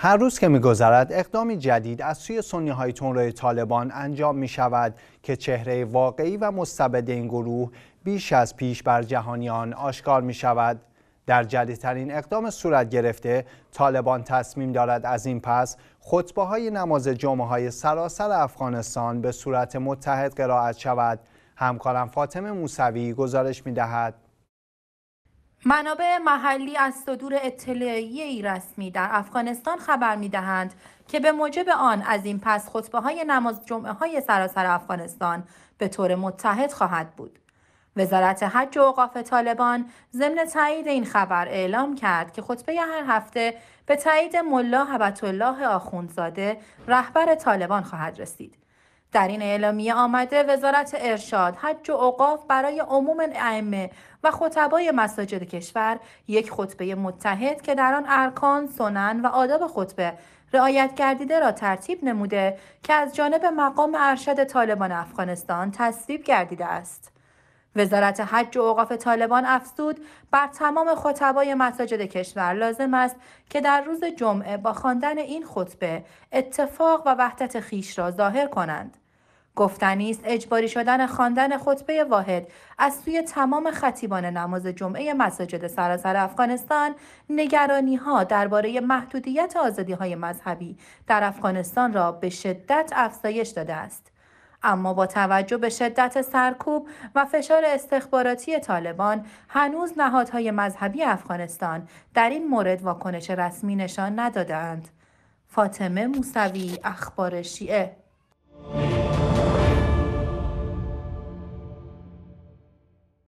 هر روز که میگذرد اقدامی جدید از سوی سنی های تنروی طالبان انجام می شود که چهره واقعی و مستبد این گروه بیش از پیش بر جهانیان آشکار می شود. در جدیدترین اقدام صورت گرفته طالبان تصمیم دارد از این پس خطبه های نماز جمعه های سراسر افغانستان به صورت متحد قرائت شود همکارم فاطمه موسوی گزارش می دهد منابع محلی از صدور اطلاعی رسمی در افغانستان خبر میدهند که به موجب آن از این پس خطبه های نماز جمعه های سراسر افغانستان به طور متحد خواهد بود. وزارت حج و اوقاف طالبان ضمن تایید این خبر اعلام کرد که خطبه هر هفته به تایید ملا حبت الله آخوندزاده رهبر طالبان خواهد رسید. در این اعلامیه آمده وزارت ارشاد حج و اوقاف برای عموم ائمه و خطبای مساجد کشور یک خطبه متحد که در آن ارکان سنن و آداب خطبه رعایت گردیده را ترتیب نموده که از جانب مقام ارشد طالبان افغانستان تصویب گردیده است وزارت حج و اوقاف طالبان افزود بر تمام خطبای مساجد کشور لازم است که در روز جمعه با خواندن این خطبه اتفاق و وحدت خیش را ظاهر کنند گفتنی است اجباری شدن خواندن خطبه واحد از سوی تمام خطیبان نماز جمعه مساجد سراسر افغانستان نگرانی ها درباره محدودیت آزادی های مذهبی در افغانستان را به شدت افزایش داده است اما با توجه به شدت سرکوب و فشار استخباراتی طالبان هنوز نهادهای مذهبی افغانستان در این مورد واکنش رسمی نشان ندادند. فاطمه موسوی اخبار شیعه